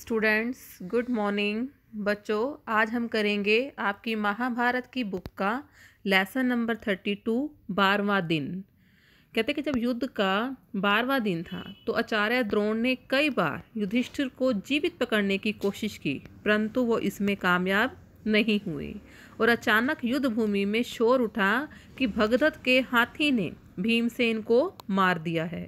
students good morning बच्चों आज हम करेंगे आपकी महाभारत की बुक का लेसन नंबर थर्टी टू बारवा दिन कहते कि जब युद्ध का बारवा दिन था तो आचार्य द्रोण ने कई बार युधिष्ठिर को जीवित पकड़ने की कोशिश की परंतु वो इसमें कामयाब नहीं हुए और अचानक युद्ध भूमि में शोर उठा कि भगदत्त के हाथी ने भीमसेन को मार दिया है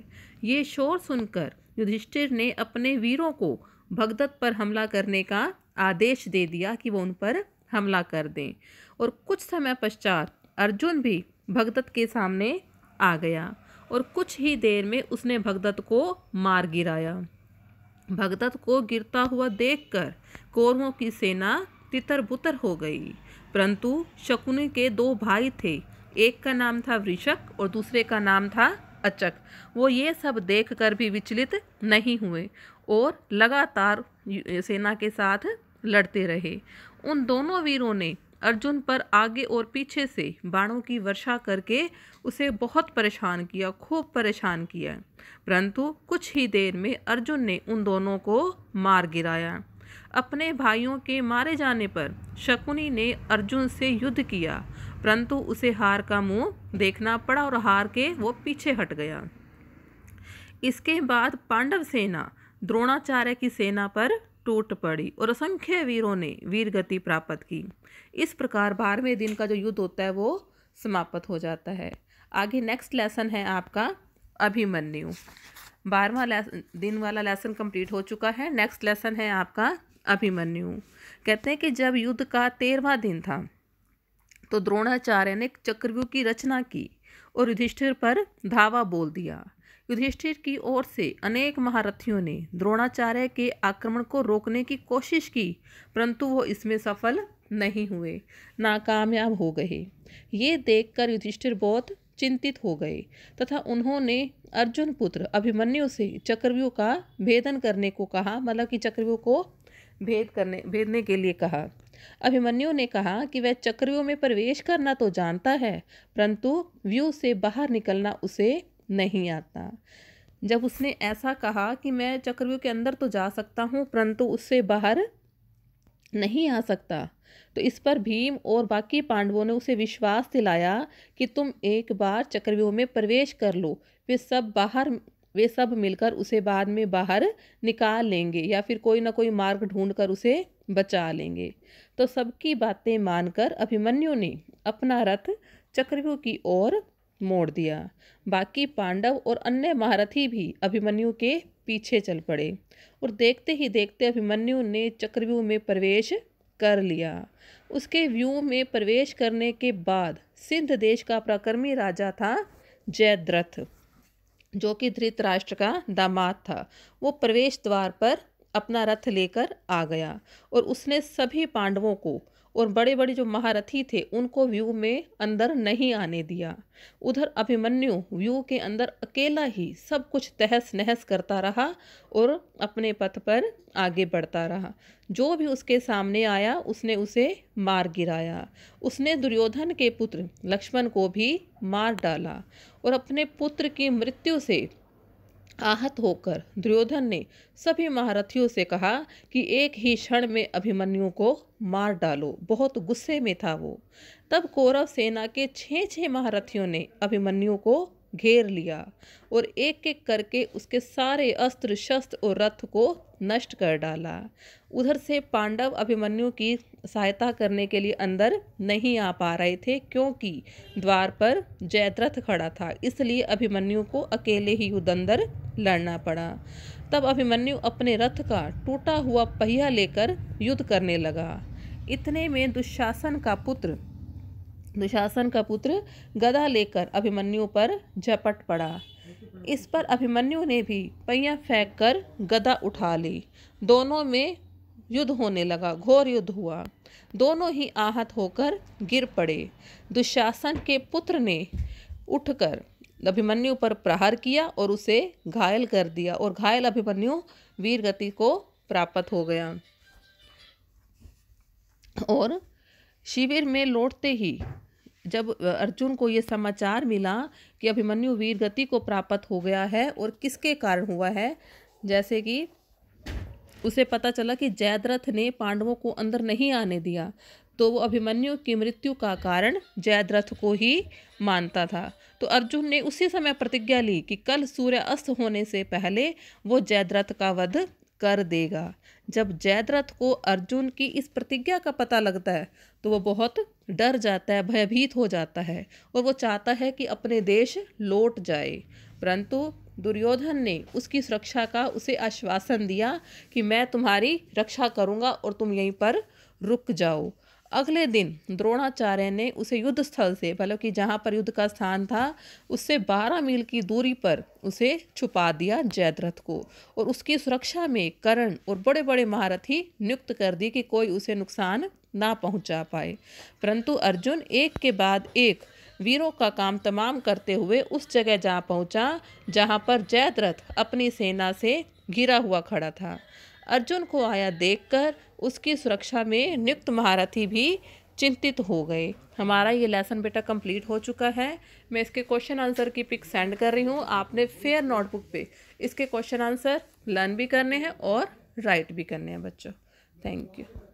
ये शोर सुनकर युधिष्ठिर ने अपने वीरों को भगदत्त पर हमला करने का आदेश दे दिया कि वो उन पर हमला कर दें और कुछ समय पश्चात अर्जुन भी भगदत्त के सामने आ गया और कुछ ही देर में उसने भगदत्त को मार गिराया भगदत्त को गिरता हुआ देखकर कौरवों की सेना तितर बुतर हो गई परंतु शकुनी के दो भाई थे एक का नाम था वृषक और दूसरे का नाम था अचक वो ये सब देखकर भी विचलित नहीं हुए और लगातार सेना के साथ लड़ते रहे उन दोनों वीरों ने अर्जुन पर आगे और पीछे से बाणों की वर्षा करके उसे बहुत परेशान किया खूब परेशान किया परंतु कुछ ही देर में अर्जुन ने उन दोनों को मार गिराया अपने भाइयों के मारे जाने पर शकुनी ने अर्जुन से युद्ध किया परंतु उसे हार का मुंह देखना पड़ा और हार के वो पीछे हट गया इसके बाद पांडव सेना द्रोणाचार्य की सेना पर टूट पड़ी और असंख्य वीरों ने वीर गति प्राप्त की इस प्रकार बारहवें दिन का जो युद्ध होता है वो समाप्त हो जाता है आगे नेक्स्ट लेसन है आपका अभिमन्यु बारहवा दिन वाला लेसन कंप्लीट हो चुका है नेक्स्ट लेसन है आपका अभिमन्यु कहते हैं कि जब युद्ध का तेरहवा दिन था तो द्रोणाचार्य ने चक्रव्यूह की रचना की और युधिष्ठिर पर धावा बोल दिया युधिष्ठिर की ओर से अनेक महारथियों ने द्रोणाचार्य के आक्रमण को रोकने की कोशिश की परंतु वो इसमें सफल नहीं हुए नाकामयाब हो गए ये देखकर युधिष्ठिर बहुत चिंतित हो गए तथा उन्होंने अर्जुन पुत्र अभिमन्यु से चक्रव्यूह का भेदन करने को कहा मतलब कि चक्रव्यूह को भेद करने भेदने के लिए कहा अभिमन्यु ने कहा कि वह चक्रव्यूह में प्रवेश करना तो जानता है परंतु व्यू से बाहर निकलना उसे नहीं आता जब उसने ऐसा कहा कि मैं चक्रव्यूह के अंदर तो जा सकता हूँ परंतु उससे बाहर नहीं आ सकता तो इस पर भीम और बाकी पांडवों ने उसे विश्वास दिलाया कि तुम एक बार चक्रव्यूह में प्रवेश कर लो वे सब बाहर वे सब मिलकर उसे बाद में बाहर निकाल लेंगे या फिर कोई ना कोई मार्ग ढूंढकर कर उसे बचा लेंगे तो सबकी बातें मानकर अभिमन्यु ने अपना रथ चक्रव्यूह की ओर मोड़ दिया बाकी पांडव और अन्य महारथी भी अभिमन्यु के पीछे चल पड़े और देखते ही देखते अभिमन्यु ने चक्रव्यूह में प्रवेश कर लिया उसके व्यू में प्रवेश करने के बाद सिंध देश का पराक्रमी राजा था जयद्रथ जो कि धृतराष्ट्र का दामाद था वो प्रवेश द्वार पर अपना रथ लेकर आ गया और उसने सभी पांडवों को और बड़े बड़े जो महारथी थे उनको व्यू में अंदर नहीं आने दिया उधर अभिमन्यु व्यू के अंदर अकेला ही सब कुछ तहस नहस करता रहा और अपने पथ पर आगे बढ़ता रहा जो भी उसके सामने आया उसने उसे मार गिराया उसने दुर्योधन के पुत्र लक्ष्मण को भी मार डाला और अपने पुत्र की मृत्यु से आहत होकर दुर्योधन ने सभी महारथियों से कहा कि एक ही क्षण में अभिमन्यु को मार डालो बहुत गुस्से में था वो तब कौरव सेना के छः छः महारथियों ने अभिमन्यु को घेर लिया और एक एक करके उसके सारे अस्त्र शस्त्र और रथ को नष्ट कर डाला उधर से पांडव अभिमन्यु की सहायता करने के लिए अंदर नहीं आ पा रहे थे क्योंकि द्वार पर जयद्रथ खड़ा था इसलिए अभिमन्यु को अकेले ही युद्ध अंदर लड़ना पड़ा तब अभिमन्यु अपने रथ का टूटा हुआ पहिया लेकर युद्ध करने लगा इतने में दुशासन का पुत्र दुशासन का पुत्र गदा लेकर अभिमन्यु पर झपट पड़ा इस पर अभिमन्यु ने भी पहिया फेंक कर गदा उठा ली दोनों में युद्ध होने लगा घोर युद्ध हुआ दोनों ही आहत होकर गिर पड़े दुशासन के पुत्र ने उठकर अभिमन्यु पर प्रहार किया और उसे घायल कर दिया और घायल अभिमन्यु वीरगति को प्राप्त हो गया और शिविर में लौटते ही जब अर्जुन को ये समाचार मिला कि अभिमन्यु वीर गति को प्राप्त हो गया है और किसके कारण हुआ है जैसे कि उसे पता चला कि जयद्रथ ने पांडवों को अंदर नहीं आने दिया तो वो अभिमन्यु की मृत्यु का कारण जयद्रथ को ही मानता था तो अर्जुन ने उसी समय प्रतिज्ञा ली कि कल सूर्य अस्त होने से पहले वो जयद्रथ का वध कर देगा जब जयद्रथ को अर्जुन की इस प्रतिज्ञा का पता लगता है तो वो बहुत डर जाता है भयभीत हो जाता है और वो चाहता है कि अपने देश लौट जाए परंतु दुर्योधन ने उसकी सुरक्षा का उसे आश्वासन दिया कि मैं तुम्हारी रक्षा करूँगा और तुम यहीं पर रुक जाओ अगले दिन द्रोणाचार्य ने उसे युद्ध स्थल से मतलब कि जहाँ पर युद्ध का स्थान था उससे बारह मील की दूरी पर उसे छुपा दिया जयद्रथ को और उसकी सुरक्षा में करण और बड़े बड़े महारथी नियुक्त कर दिए कि कोई उसे नुकसान ना पहुंचा पाए परंतु अर्जुन एक के बाद एक वीरों का काम तमाम करते हुए उस जगह जहाँ पहुँचा जहाँ पर जयद्रथ अपनी सेना से घिरा हुआ खड़ा था अर्जुन को आया देखकर उसकी सुरक्षा में नियुक्त महारथी भी चिंतित हो गए हमारा ये लेसन बेटा कंप्लीट हो चुका है मैं इसके क्वेश्चन आंसर की पिक सेंड कर रही हूँ आपने फेयर नोटबुक पे इसके क्वेश्चन आंसर लर्न भी करने हैं और राइट भी करने हैं बच्चों थैंक यू